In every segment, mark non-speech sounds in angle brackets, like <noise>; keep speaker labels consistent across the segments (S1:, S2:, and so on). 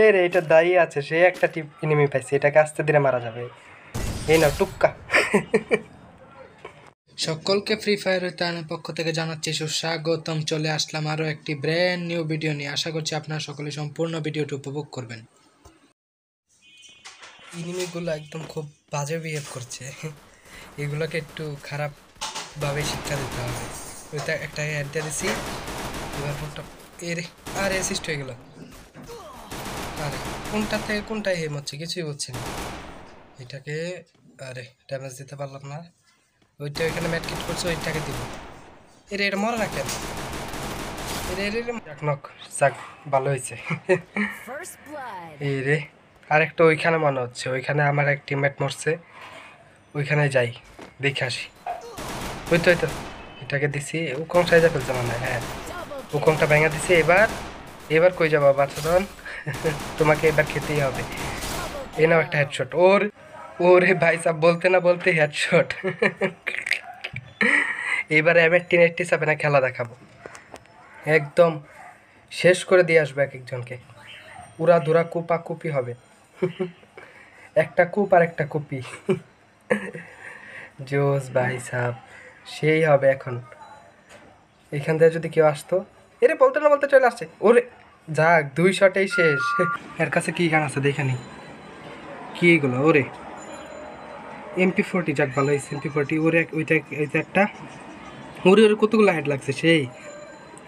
S1: এর এটা দাঁড়িয়ে আছে সে একটা টিপ এনিমি পাইছে এটাকে আস্তে ধীরে মারা যাবে এই না টুক্কা সকলকে ফ্রি ফায়ার উত্তায়নের পক্ষ থেকে জানাচ্ছি সুস্বাগতম চলে আসলাম আরও একটি ব্র্যান্ড নিউ ভিডিও নিয়ে আশা করছি আপনারা সকলে সম্পূর্ণ ভিডিওটি উপভোগ করবেন ইনিমিগুলো একদম খুব বাজে বিহেভ করছে এগুলোকে একটু খারাপভাবে শিক্ষা দিতে হবে ওইটা একটা দিয়ে দিছি এবার ফোনটা এর আর অ্যাসিস্ট হয়ে গেল আরে কোনটা থেকে কোনটাই হেম হচ্ছে কিছুই হচ্ছে না এটাকে আরে ড্যামেজ দিতে পারলাম না ওইটা ওইখানে ম্যাটকিট করছে ওইটাকে দিব এর এটা মরে না কেন যাক ভালো হয়েছে এই রে ওইখানে মনে হচ্ছে ওইখানে আমার মরছে ওইখানে যাই দেখে আসি ওই তো তো এটাকে দিছি মানে হ্যাঁ দিছি এবার এবার কই যাবো বাচ্চা <laughs> তোমাকে এবার খেতেই হবে এ নাও একটা হেডশট ওর ওরে ভাই সাহ বলতে না বলতে হেডশট এইবার এম টিন এইটটি না খেলা দেখাবো একদম শেষ করে দিয়ে আসবে এক একজনকে উড়া ধুরা কুপা কুপি হবে <laughs> একটা কুপ আর একটা কুপি <laughs> জোস ভাই সাহ সেই হবে এখন এখান থেকে যদি কেউ আসতো এরে বলতে না বলতে চলে আসছে ওরে যাক দুই শটেই শেষ এর কাছে কি গান আছে দেখে নি কি এগুলো ওরে এমপি ফোরটি যাক ভালো হয়েছে এমপি ফোরটি ওরে ওইটা ওইটা একটা ওরে ওরে কতগুলো হেড লাগছে সেই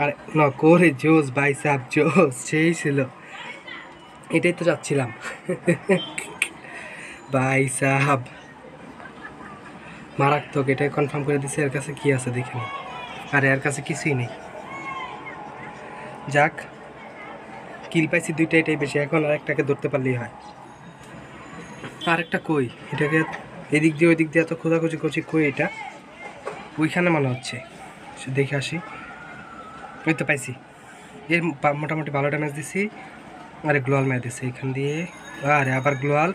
S1: আর না করে জোস বাই সাপ জোস সেই ছিল এটাই তো যাচ্ছিলাম বাই সাহাব মারাত্মক এটা কনফার্ম করে দিছে এর কাছে কি আছে দেখে আর এর কাছে কিছুই নেই যাক কিল পাইছি দুইটা এটাই বেশি এখন আর একটাকে ধরতে পারলেই হয় আর একটা কই এটাকে এদিক দিয়ে ওই দিক দিয়ে এত খোঁজাখুঁজি করছি কই এটা ওইখানে মনে হচ্ছে সে দেখে আসি ওই তো পাইছি এর মোটামুটি ভালোটা ম্যাচ দিছি আরে গ্লোয়াল ম্যাচ দিছে এখান দিয়ে আরে আবার গ্লোয়াল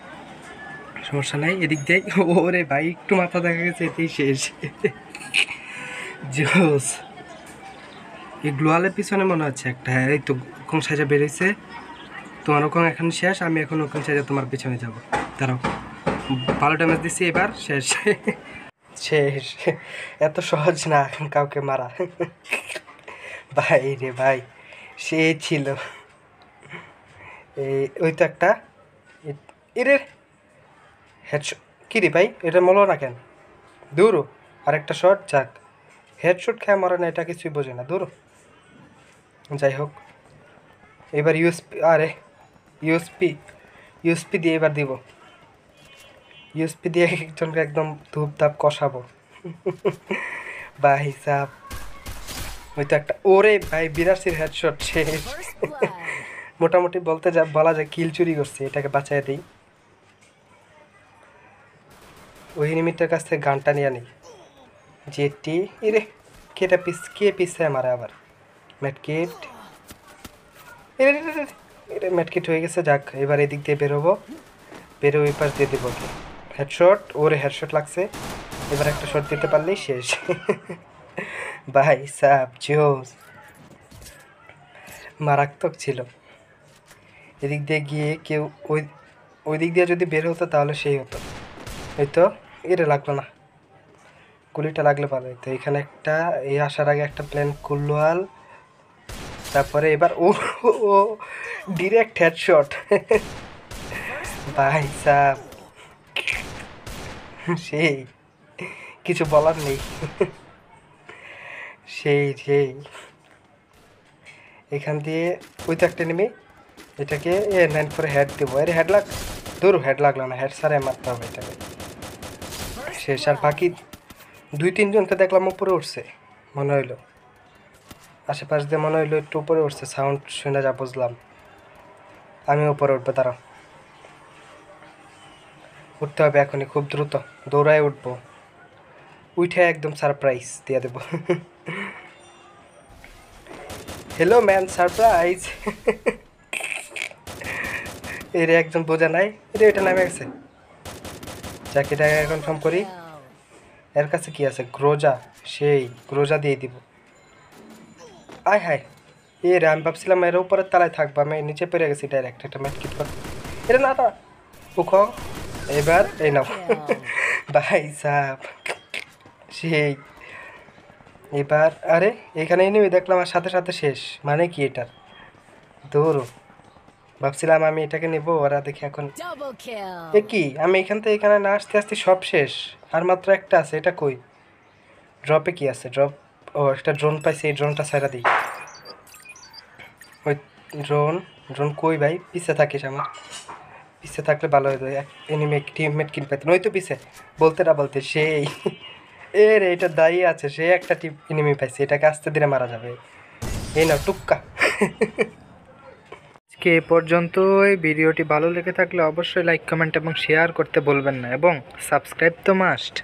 S1: সমস্যা নাই এদিক দিয়ে ওরে ভাই একটু মাথা দেখা গেছে এতেই শেষ <laughs> জোস এই গ্লোয়ালের পিছনে মনে হচ্ছে একটা হ্যাঁ, এই তো কোন সাজা বেরিয়েছে তোমার ওখান এখন শেষ আমি এখন ওখান সাজা তোমার পিছনে যাব দাঁড়াও ভালো ড্যামেজ দিচ্ছি এবার শেষ শেষ এত সহজ না এখন কাউকে মারা ভাই রে ভাই সে ছিল এই ওই তো একটা এরে হেড কী রে ভাই এটা মলো না কেন দূর আরেকটা শট যাক হেডশট খেয়ে মারা না এটা কিছুই বোঝে না দূর যাই হোক এবার ইউএসপি আরে ইউএসপি ইউএসপি দিয়ে এবার দিব ইউএসপি দিয়ে একজনকে একদম ধূপধাপ ধাপ কষাবো <laughs> বা হিসাব ওই তো একটা ওরে ভাই বিরাশির হেডশট শেষ <laughs> মোটামুটি বলতে যা বলা যায় কিল চুরি করছে এটাকে বাঁচাই দিই ওই নিমিত্তের কাছ থেকে গানটা নিয়ে নিই জেটি ইরে কেটা পিস কে পিসে মারে আবার ম্যাটকিট এটা ম্যাটকিট হয়ে গেছে যাক এবার এদিক দিয়ে বেরোবো বেরোবো এপার পাশ দিয়ে দেবো ওকে হেডশট ওরে হেডশট লাগছে এবার একটা শট দিতে পারলেই শেষ ভাই সাপ জোস মারাত্মক ছিল এদিক দিয়ে গিয়ে কেউ ওই ওই দিক দিয়ে যদি বের হতো তাহলে সেই হতো এই তো এটা লাগলো না গুলিটা লাগলে পারে তো এখানে একটা এই আসার আগে একটা প্ল্যান করলো আল তারপরে এবার ও ও ডিরেক্ট হেডশট ভাই সাহ সেই কিছু বলার নেই সেই সেই এখান দিয়ে ওই তো একটা নেমে এটাকে এ নাইন করে হেড দেবো এর হেড লাগ দূর হেড লাগলো না হেড সারে মারতে হবে এটাকে শেষ আর বাকি দুই তিনজনকে দেখলাম উপরে উঠছে মনে হইলো আশেপাশ দিয়ে মনে হইলো একটু উপরে উঠছে সাউন্ড শুনে যা বুঝলাম আমি উপরে উঠবো তারা উঠতে হবে এখনই খুব দ্রুত দৌড়ায় উঠবো উঠে একদম সারপ্রাইজ দিয়ে দেব হ্যালো ম্যান সারপ্রাইজ এরে একজন বোঝা নাই এটা এটা নামে গেছে যাকে টাকা কনফার্ম করি এর কাছে কি আছে গ্রোজা সেই গ্রোজা দিয়ে দিব আয় হায় এ রে আমি ভাবছিলাম এর উপরের তালায় থাকবো আমি নিচে পেরে গেছি ডাইরেক্ট একটা মেটকিট করে এটা না তা উখ এবার এই নাও ভাই সাহ সেই এবার আরে এখানে নেমে দেখলাম আর সাথে সাথে শেষ মানে কি এটার দৌড়ো ভাবছিলাম আমি এটাকে নেব ওরা দেখি এখন এ কি আমি এখান থেকে এখানে না আসতে আসতে সব শেষ আর মাত্র একটা আছে এটা কই ড্রপে কি আছে ড্রপ ও একটা ড্রোন পাইছি এই ড্রোনটা ছাড়া দিই ওই ড্রোন ড্রোন কই ভাই পিছে থাকিস আমার পিছে থাকলে ভালো যায় এনিমে টিমমেট কিনে পাইতেন ওই তো পিছে বলতে না বলতে সেই এ রে এটা দায়ী আছে সে একটা টিম এনিমি পাইছে এটাকে আস্তে ধীরে মারা যাবে এই না টুক্কা আজকে এ পর্যন্ত এই ভিডিওটি ভালো লেগে থাকলে অবশ্যই লাইক কমেন্ট এবং শেয়ার করতে বলবেন না এবং সাবস্ক্রাইব তো মাস্ট